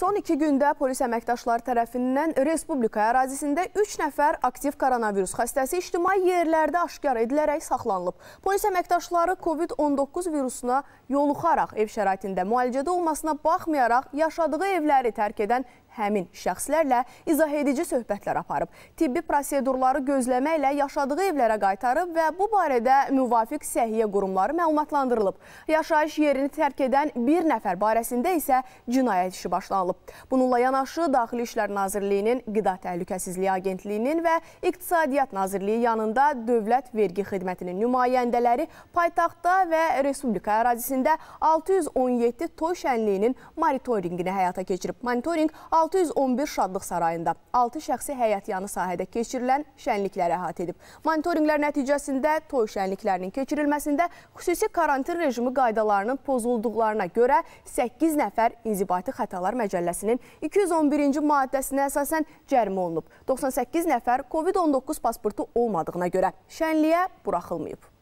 Son iki gündə polis əməkdaşları tərəfindən Respublika ərazisində 3 nəfər aktiv koronavirus xəstəsi ictimai yerlərdə aşkar edilərək saxlanılıb. Polis əməkdaşları COVID-19 virusuna yoluxaraq ev şəraitində müalicədə olmasına baxmayaraq yaşadığı evləri tərk edən həmin şəxslərlə izah edici söhbətlər aparıb. Tibbi prosedurları gözləməklə yaşadığı evlərə qaytarıb və bu barədə müvafiq səhiyyə qurumları məlumatlandırılıb. Yaşayış yerini tərk edən bir nəfər barəsində isə cinayət işi başlanılıb. Bununla yanaşı Daxili İşlər Nazirliyinin, Qida Təhlükəsizliyi Agentliyinin və İqtisadiyyat Nazirliyi yanında Dövlət Vergi Xidmətinin nümayəndələri paytaxtda və Respublika ərazisində 617 toy şənliyinin monitorinqini həyata keçirib. Monitorinq 6 611 Şadlıq sarayında 6 şəxsi həyətyanı sahədə keçirilən şənliklərə əhatə edib. Monitorinqlər nəticəsində toy şənliklərinin keçirilməsində xüsusi karantin rejimi qaydalarının pozulduqlarına görə 8 nəfər inzibati xətalar məcəlləsinin 211-ci maddəsinə əsasən cərimə olunub. 98 nəfər COVID-19 pasportu olmadığına görə şənliyə buraxılmayıb.